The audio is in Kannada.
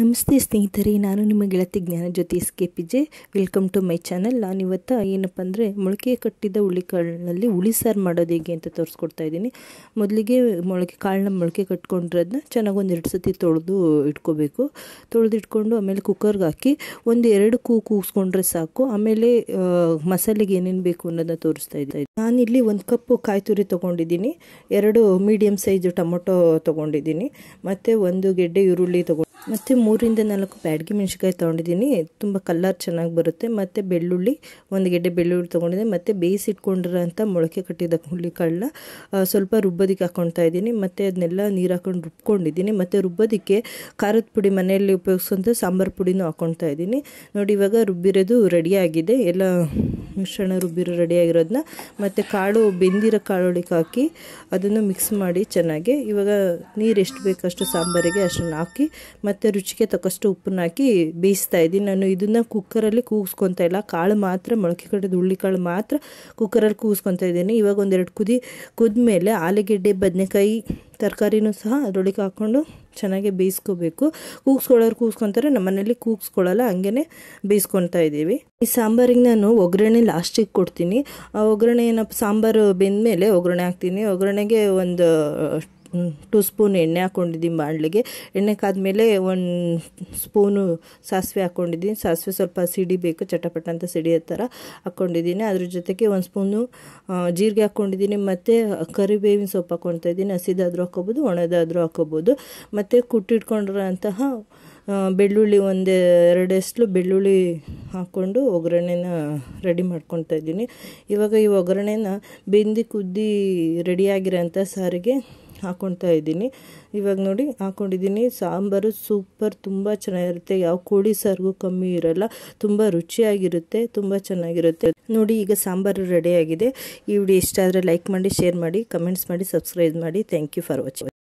ನಮಸ್ತೆ ಸ್ನೇಹಿತರೆ ನಾನು ನಿಮ್ಮ ಗೆಳತಿ Jnana K P J welcome to my channel ನಾನಿವತ್ತು ಏನಪ್ಪ ಅಂದರೆ ಮೊಳಕೆ ಕಟ್ಟಿದ ಹುಳಿಕಾಳಿನಲ್ಲಿ ಹುಳಿ ಸಾರು ಮಾಡೋದು ಹೇಗೆ ಅಂತ ತೋರಿಸ್ಕೊಡ್ತಾ ಇದ್ದೀನಿ ಮೊದಲಿಗೆ ಮೊಳಕೆ ಕಾಳನ್ನ ಮೊಳಕೆ ಕಟ್ಕೊಂಡಿರೋದನ್ನ ಚೆನ್ನಾಗಿ ಒಂದು ಎರಡು ಸತಿ ತೊಳೆದು ಇಟ್ಕೋಬೇಕು ತೊಳೆದು ಇಟ್ಕೊಂಡು ಆಮೇಲೆ ಕುಕ್ಕರ್ಗೆ ಹಾಕಿ ಒಂದು ಎರಡು ಕೂ ಕೂಗಿಸ್ಕೊಂಡ್ರೆ ಸಾಕು ಆಮೇಲೆ ಮಸಾಲೆಗೆ ಏನೇನು ಬೇಕು ಅನ್ನೋದನ್ನ ತೋರಿಸ್ತಾ ಇದ್ದೆ ನಾನಿಲ್ಲಿ ಒಂದು ಕಪ್ಪು ಕಾಯಿ ತುರಿ ತೊಗೊಂಡಿದ್ದೀನಿ ಎರಡು ಮೀಡಿಯಮ್ ಸೈಜ್ ಟೊಮೊಟೊ ತೊಗೊಂಡಿದ್ದೀನಿ ಮತ್ತು ಒಂದು ಗೆಡ್ಡೆ ಈರುಳ್ಳಿ ತೊಗೊಂಡು ಮತ್ತು ಮೂರಿಂದ ನಾಲ್ಕು ಬ್ಯಾಡ್ಗೆ ಮೆಣಸಿನ್ಕಾಯಿ ತೊಗೊಂಡಿದ್ದೀನಿ ತುಂಬ ಕಲ್ಲರ್ ಚೆನ್ನಾಗಿ ಬರುತ್ತೆ ಮತ್ತು ಬೆಳ್ಳುಳ್ಳಿ ಒಂದು ಗೆಡ್ಡೆ ಬೆಳ್ಳುಳ್ಳಿ ತೊಗೊಂಡಿದ್ದೀನಿ ಮತ್ತು ಬೇಯಿಸಿ ಇಟ್ಕೊಂಡಿರೋಂಥ ಮೊಳಕೆ ಕಟ್ಟಿದ ಕಾಳನ್ನ ಸ್ವಲ್ಪ ರುಬ್ಬೋದಕ್ಕೆ ಹಾಕೊಳ್ತಾ ಇದ್ದೀನಿ ಮತ್ತು ಅದನ್ನೆಲ್ಲ ನೀರು ಹಾಕೊಂಡು ರುಬ್ಕೊಂಡಿದ್ದೀನಿ ಮತ್ತು ರುಬ್ಬೋದಕ್ಕೆ ಖಾರದ ಪುಡಿ ಮನೆಯಲ್ಲಿ ಉಪಯೋಗಿಸುವಂಥ ಸಾಂಬಾರು ಪುಡಿನೂ ಹಾಕ್ಕೊಳ್ತಾ ಇದ್ದೀನಿ ನೋಡಿ ಇವಾಗ ರುಬ್ಬಿರೋದು ರೆಡಿಯಾಗಿದೆ ಎಲ್ಲ ಮಿಶ್ರಣ ರುಬ್ಬಿರೋ ರೆಡಿಯಾಗಿರೋದನ್ನ ಮತ್ತು ಕಾಳು ಬೆಂದಿರೋ ಕಾಳುಗಳಿಗೆ ಹಾಕಿ ಅದನ್ನು ಮಿಕ್ಸ್ ಮಾಡಿ ಚೆನ್ನಾಗಿ ಇವಾಗ ನೀರು ಎಷ್ಟು ಬೇಕಷ್ಟು ಸಾಂಬಾರಿಗೆ ಅಷ್ಟನ್ನು ಹಾಕಿ ಮತ್ತು ಮತ್ತೆ ರುಚಿಗೆ ತಕ್ಕಷ್ಟು ಉಪ್ಪನ್ನ ಹಾಕಿ ಬೇಯಿಸ್ತಾ ಇದ್ದೀನಿ ನಾನು ಇದನ್ನು ಕುಕ್ಕರಲ್ಲಿ ಕೂಗಿಸ್ಕೊತ ಇಲ್ಲ ಕಾಳು ಮಾತ್ರ ಮೊಳಕೆ ಕಡೆದು ಹುಳ್ಳಿ ಕಾಳು ಮಾತ್ರ ಕುಕ್ಕರಲ್ಲಿ ಕೂಗಿಸ್ಕೊತಾ ಇದ್ದೀನಿ ಇವಾಗ ಒಂದೆರಡು ಕುದಿ ಕುದ್ಮೇಲೆ ಆಲೂಗೆಡ್ಡೆ ಬದನೆಕಾಯಿ ತರಕಾರಿನೂ ಸಹ ಅದರೊಳಗೆ ಹಾಕ್ಕೊಂಡು ಚೆನ್ನಾಗಿ ಬೇಯಿಸ್ಕೋಬೇಕು ಕೂಗ್ಸ್ಕೊಳ್ಳೋರು ಕೂಗ್ಸ್ಕೊತಾರೆ ನಮ್ಮನೇಲಿ ಕೂಗ್ಸ್ಕೊಳ್ಳಲ್ಲ ಹಂಗೆ ಬೇಯಿಸ್ಕೊತಾ ಇದ್ದೀವಿ ಈ ಸಾಂಬಾರಿಗೆ ನಾನು ಒಗ್ಗರಣೆ ಲಾಸ್ಟಿಗೆ ಕೊಡ್ತೀನಿ ಆ ಒಗ್ಗರಣೆ ಏನಪ್ಪ ಸಾಂಬಾರು ಮೇಲೆ ಒಗ್ಗರಣೆ ಹಾಕ್ತೀನಿ ಒಗ್ಗರಣೆಗೆ ಒಂದು ಟು ಸ್ಪೂನ್ ಎಣ್ಣೆ ಹಾಕ್ಕೊಂಡಿದ್ದೀನಿ ಬಾಣಲೆಗೆ ಎಣ್ಣೆ ಕಾದ್ಮೇಲೆ ಒಂದು ಸ್ಪೂನು ಸಾಸಿವೆ ಹಾಕ್ಕೊಂಡಿದ್ದೀನಿ ಸಾಸಿವೆ ಸ್ವಲ್ಪ ಬೇಕು ಚಟಪಟ ಅಂತ ಸಿಡಿ ಥರ ಹಾಕ್ಕೊಂಡಿದ್ದೀನಿ ಅದ್ರ ಜೊತೆಗೆ ಒಂದು ಸ್ಪೂನು ಜೀರಿಗೆ ಹಾಕ್ಕೊಂಡಿದ್ದೀನಿ ಮತ್ತು ಕರಿಬೇವಿನ ಸೊಪ್ಪು ಹಾಕ್ಕೊಳ್ತಾ ಇದ್ದೀನಿ ಹಸಿದಾದರೂ ಹಾಕ್ಕೋಬೋದು ಒಣದಾದರೂ ಹಾಕ್ಕೋಬೋದು ಮತ್ತು ಕುಟ್ಟಿಟ್ಕೊಂಡಿರೋಂತಹ ಬೆಳ್ಳುಳ್ಳಿ ಒಂದು ಎಸ್ಲು ಬೆಳ್ಳುಳ್ಳಿ ಹಾಕ್ಕೊಂಡು ಒಗ್ಗರಣೆನ ರೆಡಿ ಮಾಡ್ಕೊತಾ ಇದ್ದೀನಿ ಇವಾಗ ಈ ಒಗ್ಗರಣೆನ ಬೆಂದಿ ಕುದ್ದಿ ರೆಡಿಯಾಗಿರೋಂಥ ಸಾರಿಗೆ ಹಾಕ್ಕೊಳ್ತಾ ಇದ್ದೀನಿ ಇವಾಗ ನೋಡಿ ಹಾಕ್ಕೊಂಡಿದ್ದೀನಿ ಸಾಂಬಾರು ಸೂಪರ್ ತುಂಬ ಚೆನ್ನಾಗಿರುತ್ತೆ ಯಾವ ಕೋಳಿ ಸಾರಿಗೂ ಕಮ್ಮಿ ಇರಲ್ಲ ತುಂಬ ರುಚಿಯಾಗಿರುತ್ತೆ ತುಂಬ ಚೆನ್ನಾಗಿರುತ್ತೆ ನೋಡಿ ಈಗ ಸಾಂಬಾರು ರೆಡಿಯಾಗಿದೆ ಈ ವಿಡಿಯೋ ಇಷ್ಟ ಆದರೆ ಲೈಕ್ ಮಾಡಿ ಶೇರ್ ಮಾಡಿ ಕಮೆಂಟ್ಸ್ ಮಾಡಿ ಸಬ್ಸ್ಕ್ರೈಬ್ ಮಾಡಿ ಥ್ಯಾಂಕ್ ಯು ಫಾರ್ ವಾಚಿಂಗ್